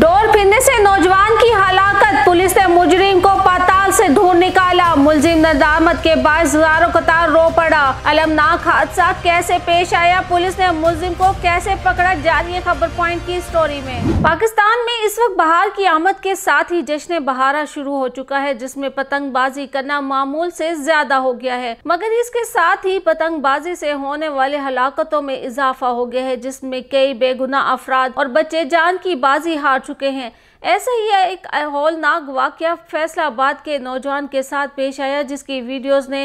door फिरने से नौजवान की हलाकत पुलिस ने मुजरिम को पाताल से ढूंढ निकाला मुलजिम ने बरामद के बाद हजारों कतार रो पड़ा अलमनाक हादसा कैसे पेश आया पुलिस ने मुलिम को कैसे पकड़ा जानिए खबर पॉइंट की स्टोरी में पाकिस्तान में इस वक्त बहार की आमद के साथ ही जश्न बहारा शुरू हो चुका है जिसमे पतंगबाजी करना मामूल से ज्यादा हो गया है मगर इसके साथ ही पतंगबाजी से होने वाले हलाकतों में इजाफा हो गया है जिसमे कई बेगुना अफराद और बच्चे जान की बाजी हार चुके हैं ऐसा ही एक होलनाक वाक्य फैसलाबाद के नौजवान के साथ पेश आया जिसकी वीडियोस ने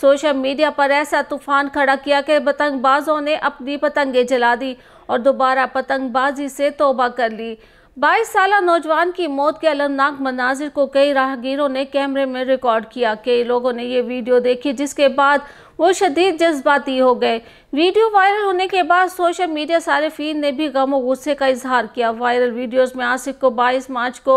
सोशल मीडिया पर ऐसा तूफान खड़ा किया कि पतंगबाजों ने अपनी पतंगें जला दी और दोबारा पतंगबाजी से तोबा कर ली बाईस साल नौजवान की मौत के अलमनाक मनाजिर को कई राहगीरों ने कैमरे में रिकॉर्ड किया कई लोगों ने ये वीडियो देखी जिसके बाद वो शदीद जज्बाती हो गए वीडियो वायरल होने के बाद सोशल मीडिया सार्फिन ने भी गम व गुस्से का इजहार किया वायरल वीडियोस में आसिफ को 22 मार्च को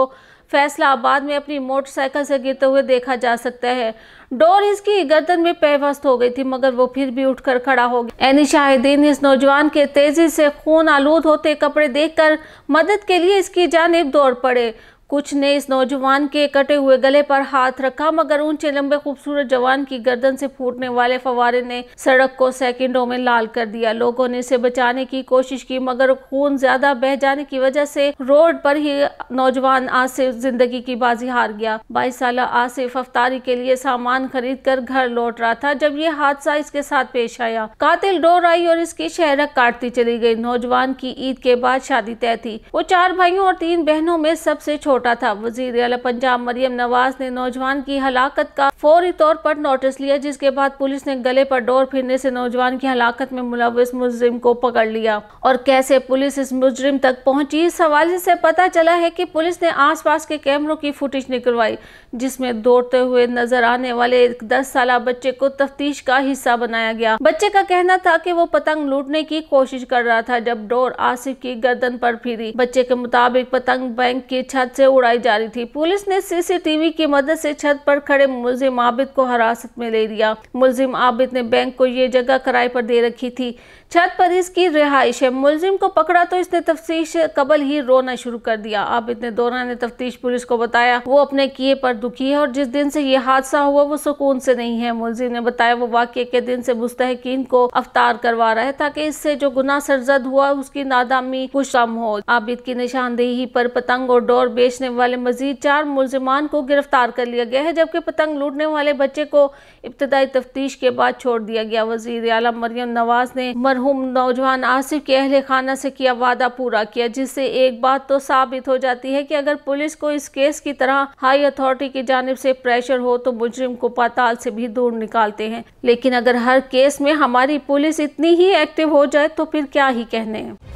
फैसलाबाद में अपनी मोटरसाइकिल से गिरते हुए देखा जा सकता है डोर इसकी गर्दन में पेवस्त हो गई थी मगर वो फिर भी उठकर खड़ा हो गया एनी शाहिदीन इस नौजवान के तेजी से खून आलूद होते कपड़े देखकर मदद के लिए इसकी जानब दौड़ पड़े कुछ ने इस नौजवान के कटे हुए गले पर हाथ रखा मगर ऊंचे लंबे खूबसूरत जवान की गर्दन से फूटने वाले फवारे ने सड़क को सेकंडों में लाल कर दिया लोगों ने इसे बचाने की कोशिश की मगर खून ज्यादा बह जाने की वजह से रोड पर ही नौजवान आसिफ जिंदगी की बाजी हार गया बाईस साल आसिफ अफ्तारी के लिए सामान खरीद कर घर लौट रहा था जब ये हादसा इसके साथ पेश आया कातिल डोर आई और इसकी शहरक काटती चली गई नौजवान की ईद के बाद शादी तय थी वो चार भाइयों और तीन बहनों में सबसे छोड़ छोटा था वजीर अला पंजाब मरियम नवाज ने नौजवान की हलाकत का फौरी तौर पर नोटिस लिया जिसके बाद पुलिस ने गले पर डोर फिरने से नौजवान की हलाकत में मुलविस मुजरिम को पकड़ लिया और कैसे पुलिस इस मुजरिम तक पहुंची इस हवाले से पता चला है कि पुलिस ने आसपास के कैमरों की फुटेज निकलवाई जिसमें दौड़ते हुए नजर आने वाले एक दस साल बच्चे को तफ्तीश का हिस्सा बनाया गया बच्चे का कहना था की वो पतंग लूटने की कोशिश कर रहा था जब डोर आसिफ की गर्दन पर फिरी बच्चे के मुताबिक पतंग बैंक की छत से उड़ाई जा रही थी पुलिस ने सीसीटीवी की मदद से छत पर खड़े मुलजिम आबिद को हिरासत में ले लिया मुलजिम आबिद ने बैंक को ये जगह किराए पर दे रखी थी छत पर इसकी रिहाइश है मुलजिम को पकड़ा तो इसने तफ्तीश कबल ही रोना शुरू कर दिया आबिद ने ने तफ्तीश पुलिस को बताया वो अपने किए पर दुखी है और जिस दिन से ये हादसा हुआ वो सुकून से नहीं है मुलजिम ने बताया वो वाक्य के दिन से मुस्तहकीन को अवतार करवा रहा है ताकि इससे जो गुना सरजद हुआ उसकी नादामी कुछ कम हो आबिद की निशानदेही पर पतंग और डोर बेच बेचने वाले मजीद चार मुलजमान को गिरफ्तार कर लिया गया है जबकि पतंग लूटने वाले बच्चे को इब्तदाई तफ्तीश के बाद छोड़ दिया गया वजीर अला मरियम नवाज ने मरहूम नौजवान आसिफ के अहल खाना से किया वादा पूरा किया जिससे एक बात तो साबित हो जाती है की अगर पुलिस को इस केस की तरह हाई अथॉरिटी की जानब ऐसी प्रेशर हो तो मुजरिम को पाताल से भी दूर निकालते हैं लेकिन अगर हर केस में हमारी पुलिस इतनी ही एक्टिव हो जाए तो फिर क्या ही कहने हैं